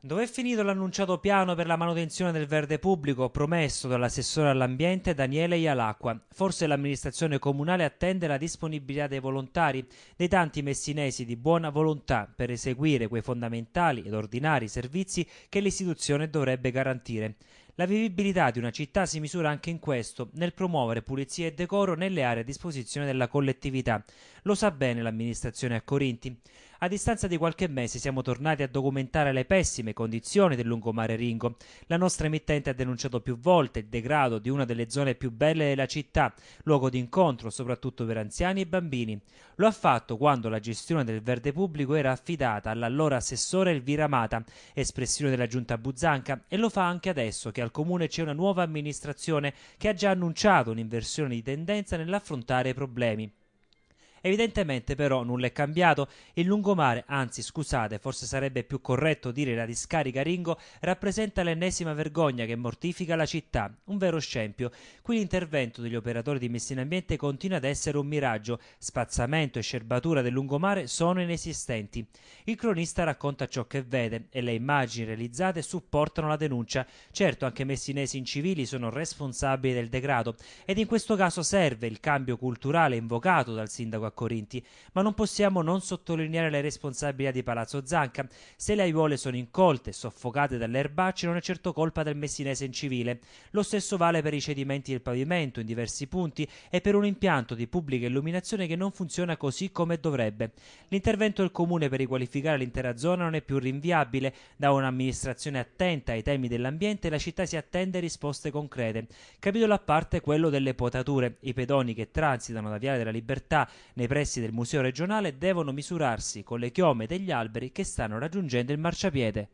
Dov'è finito l'annunciato piano per la manutenzione del verde pubblico promesso dall'assessore all'ambiente Daniele Ialacqua? Forse l'amministrazione comunale attende la disponibilità dei volontari, dei tanti messinesi di buona volontà per eseguire quei fondamentali ed ordinari servizi che l'istituzione dovrebbe garantire. La vivibilità di una città si misura anche in questo, nel promuovere pulizia e decoro nelle aree a disposizione della collettività. Lo sa bene l'amministrazione a Corinti. A distanza di qualche mese siamo tornati a documentare le pessime condizioni del lungomare Ringo. La nostra emittente ha denunciato più volte il degrado di una delle zone più belle della città, luogo di incontro soprattutto per anziani e bambini. Lo ha fatto quando la gestione del verde pubblico era affidata all'allora assessore Elvira Mata, espressione della giunta Buzzanca, e lo fa anche adesso che al comune c'è una nuova amministrazione che ha già annunciato un'inversione di tendenza nell'affrontare i problemi. Evidentemente però nulla è cambiato il lungomare, anzi scusate, forse sarebbe più corretto dire la discarica Ringo, rappresenta l'ennesima vergogna che mortifica la città, un vero scempio. Qui l'intervento degli operatori di Messina Ambiente continua ad essere un miraggio, spazzamento e scerbatura del lungomare sono inesistenti. Il cronista racconta ciò che vede e le immagini realizzate supportano la denuncia. Certo anche messinesi incivili sono responsabili del degrado ed in questo caso serve il cambio culturale invocato dal sindaco a Corinti, ma non possiamo non sottolineare le responsabilità di Palazzo Zanca. Se le aiuole sono incolte e soffocate dalle erbacce non è certo colpa del messinese in civile. Lo stesso vale per i cedimenti del pavimento in diversi punti e per un impianto di pubblica illuminazione che non funziona così come dovrebbe. L'intervento del comune per riqualificare l'intera zona non è più rinviabile. Da un'amministrazione attenta ai temi dell'ambiente la città si attende risposte concrete. Capitolo a parte quello delle potature. I pedoni che transitano da Viale della Libertà nei pressi del museo regionale devono misurarsi con le chiome degli alberi che stanno raggiungendo il marciapiede